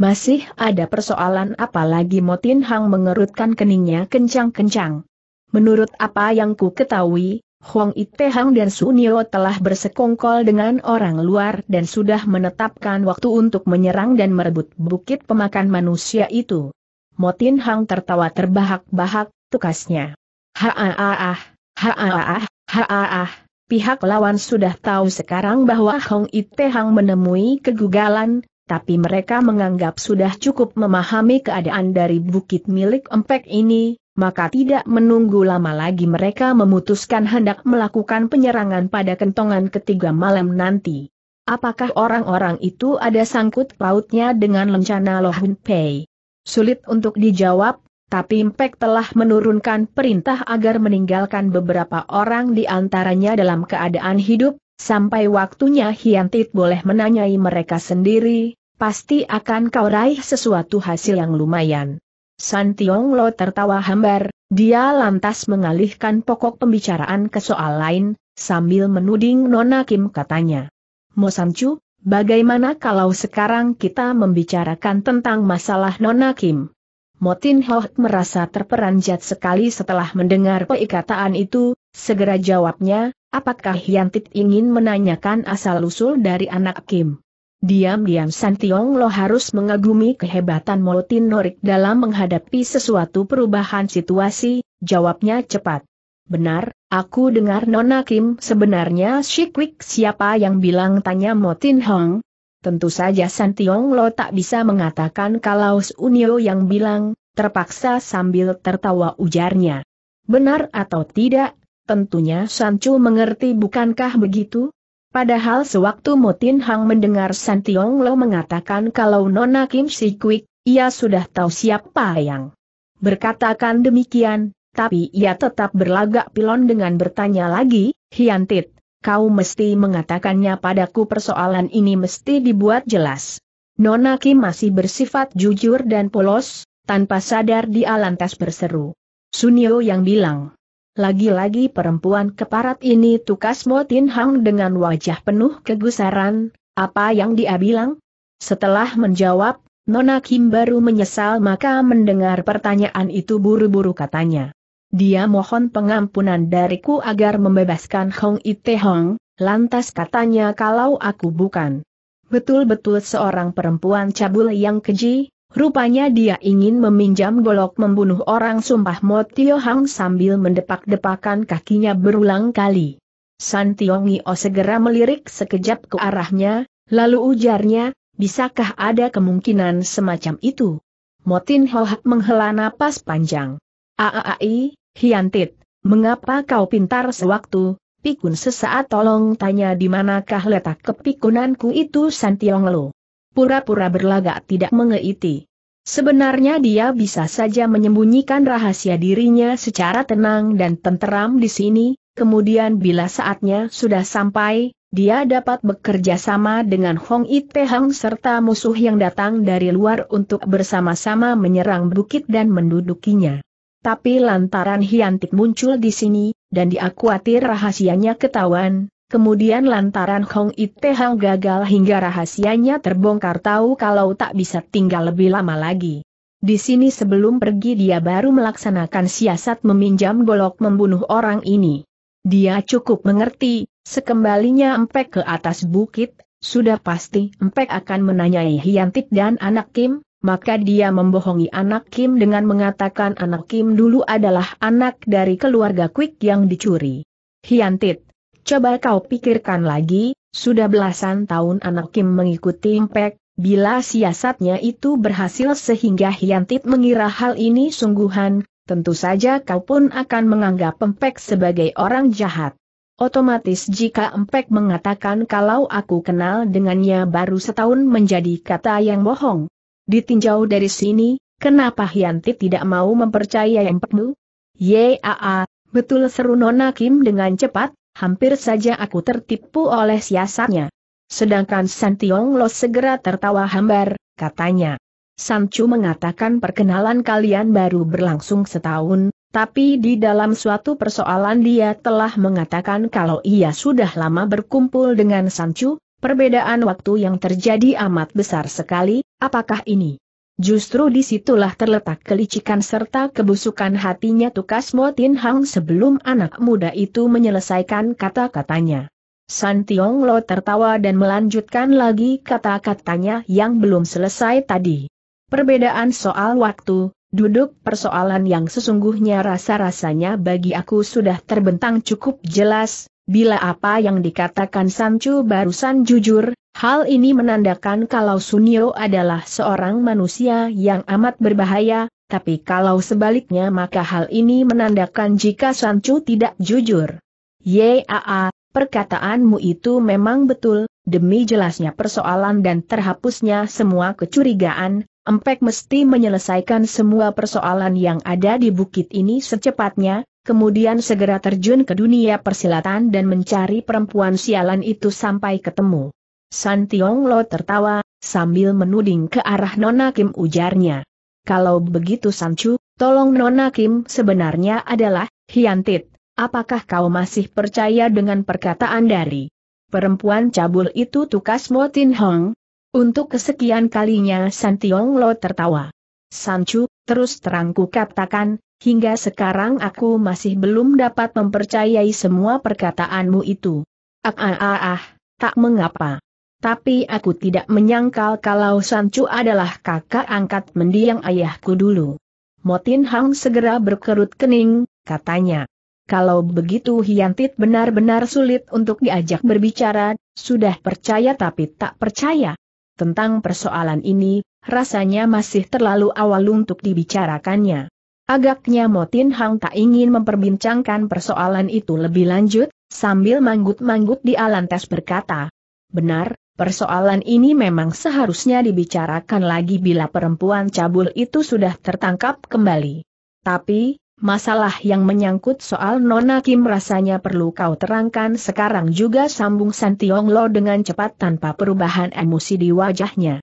Masih ada persoalan apalagi Motin Hang mengerutkan keningnya kencang-kencang. Menurut apa yang ku ketahui, Hong Ite Hang dan Sunio telah bersekongkol dengan orang luar dan sudah menetapkan waktu untuk menyerang dan merebut bukit pemakan manusia itu. Motin Hang tertawa terbahak-bahak, tukasnya. Haaah, haaah, haaah, pihak lawan sudah tahu sekarang bahwa Hong Ite Hang menemui kegugalan, tapi mereka menganggap sudah cukup memahami keadaan dari bukit milik empek ini, maka tidak menunggu lama lagi mereka memutuskan hendak melakukan penyerangan pada kentongan ketiga malam nanti. Apakah orang-orang itu ada sangkut pautnya dengan lencana Lohun Pei? Sulit untuk dijawab, tapi Impek telah menurunkan perintah agar meninggalkan beberapa orang di antaranya dalam keadaan hidup, sampai waktunya Hiantit boleh menanyai mereka sendiri, Pasti akan kau raih sesuatu hasil yang lumayan. San Tiong Lo tertawa hambar, dia lantas mengalihkan pokok pembicaraan ke soal lain, sambil menuding Nona Kim katanya. Mosancu, bagaimana kalau sekarang kita membicarakan tentang masalah Nona Kim? Motin Hoh merasa terperanjat sekali setelah mendengar perkataan itu, segera jawabnya, apakah Yantit ingin menanyakan asal-usul dari anak Kim? Diam-diam Santiong Lo harus mengagumi kehebatan Molotin Norik dalam menghadapi sesuatu perubahan situasi, jawabnya cepat. Benar, aku dengar Nona Kim sebenarnya Shikwik siapa yang bilang tanya Motin Hong? Tentu saja Santiong Lo tak bisa mengatakan kalau Unio yang bilang, terpaksa sambil tertawa ujarnya. Benar atau tidak, tentunya Sancu mengerti bukankah begitu? Padahal sewaktu Motin Hang mendengar San Lo mengatakan kalau Nona Kim Si Kwik, ia sudah tahu siapa yang berkatakan demikian, tapi ia tetap berlagak pilon dengan bertanya lagi, Hiantit, kau mesti mengatakannya padaku persoalan ini mesti dibuat jelas. Nona Kim masih bersifat jujur dan polos, tanpa sadar dia lantas berseru. Sunio yang bilang, lagi-lagi perempuan keparat ini tukas Motin Hang dengan wajah penuh kegusaran, apa yang dia bilang? Setelah menjawab, Nona Kim baru menyesal maka mendengar pertanyaan itu buru-buru katanya. Dia mohon pengampunan dariku agar membebaskan Hong Ite Hong, lantas katanya kalau aku bukan betul-betul seorang perempuan cabul yang keji, Rupanya dia ingin meminjam golok membunuh orang sumpah Mo Tio Hang sambil mendepak-depakan kakinya berulang kali. San Tiongio oh segera melirik sekejap ke arahnya, lalu ujarnya, bisakah ada kemungkinan semacam itu? Motin Hohak menghela napas panjang. Aai, Hiantit, mengapa kau pintar sewaktu, pikun sesaat tolong tanya di manakah letak kepikunanku itu San Lo pura-pura berlagak tidak mengeiti. Sebenarnya dia bisa saja menyembunyikan rahasia dirinya secara tenang dan tenteram di sini, kemudian bila saatnya sudah sampai, dia dapat bekerja sama dengan Hong Ite Hang serta musuh yang datang dari luar untuk bersama-sama menyerang bukit dan mendudukinya. Tapi lantaran Hiantik muncul di sini, dan diakui rahasia rahasianya ketahuan, Kemudian lantaran Hong Itehang gagal hingga rahasianya terbongkar tahu kalau tak bisa tinggal lebih lama lagi. Di sini sebelum pergi dia baru melaksanakan siasat meminjam golok membunuh orang ini. Dia cukup mengerti, sekembalinya Empek ke atas bukit, sudah pasti Empek akan menanyai Hyantit dan anak Kim, maka dia membohongi anak Kim dengan mengatakan anak Kim dulu adalah anak dari keluarga Quick yang dicuri. Hyantik Coba kau pikirkan lagi, sudah belasan tahun anak Kim mengikuti Impek, bila siasatnya itu berhasil sehingga Hyantit mengira hal ini sungguhan, tentu saja kau pun akan menganggap Impek sebagai orang jahat. Otomatis jika Empek mengatakan kalau aku kenal dengannya baru setahun menjadi kata yang bohong. Ditinjau dari sini, kenapa Hyantit tidak mau mempercayai Empekmu? Yaa, betul seru Nona Kim dengan cepat, Hampir saja aku tertipu oleh siasatnya. Sedangkan San Tiong Lo segera tertawa hambar, katanya. Sanchu mengatakan perkenalan kalian baru berlangsung setahun, tapi di dalam suatu persoalan dia telah mengatakan kalau ia sudah lama berkumpul dengan Sanchu, perbedaan waktu yang terjadi amat besar sekali, apakah ini? Justru disitulah terletak kelicikan serta kebusukan hatinya Tukas Mo Tin Hang sebelum anak muda itu menyelesaikan kata-katanya. San Tiong Lo tertawa dan melanjutkan lagi kata-katanya yang belum selesai tadi. Perbedaan soal waktu, duduk persoalan yang sesungguhnya rasa-rasanya bagi aku sudah terbentang cukup jelas, Bila apa yang dikatakan Sancu barusan jujur, hal ini menandakan kalau Sunio adalah seorang manusia yang amat berbahaya, tapi kalau sebaliknya maka hal ini menandakan jika Sancu tidak jujur. Yaa, perkataanmu itu memang betul, demi jelasnya persoalan dan terhapusnya semua kecurigaan, Empek mesti menyelesaikan semua persoalan yang ada di bukit ini secepatnya, kemudian segera terjun ke dunia persilatan dan mencari perempuan sialan itu sampai ketemu. San Tiong Lo tertawa, sambil menuding ke arah Nona Kim ujarnya. Kalau begitu Sanchu, tolong Nona Kim sebenarnya adalah, Hiantit, apakah kau masih percaya dengan perkataan dari perempuan cabul itu tukas Mo Tin Hong? Untuk kesekian kalinya San Tiong Lo tertawa. Sanchu, terus terangku katakan, Hingga sekarang aku masih belum dapat mempercayai semua perkataanmu itu. Ah ah ah, ah tak mengapa. Tapi aku tidak menyangkal kalau Sancu adalah kakak angkat mendiang ayahku dulu. Motin Hang segera berkerut kening, katanya. Kalau begitu Hiantit benar-benar sulit untuk diajak berbicara, sudah percaya tapi tak percaya. Tentang persoalan ini, rasanya masih terlalu awal untuk dibicarakannya. Agaknya Motin Hang tak ingin memperbincangkan persoalan itu lebih lanjut, sambil manggut-manggut di alantes berkata, Benar, persoalan ini memang seharusnya dibicarakan lagi bila perempuan cabul itu sudah tertangkap kembali. Tapi, masalah yang menyangkut soal Nona Kim rasanya perlu kau terangkan sekarang juga sambung Santiong Lo dengan cepat tanpa perubahan emosi di wajahnya.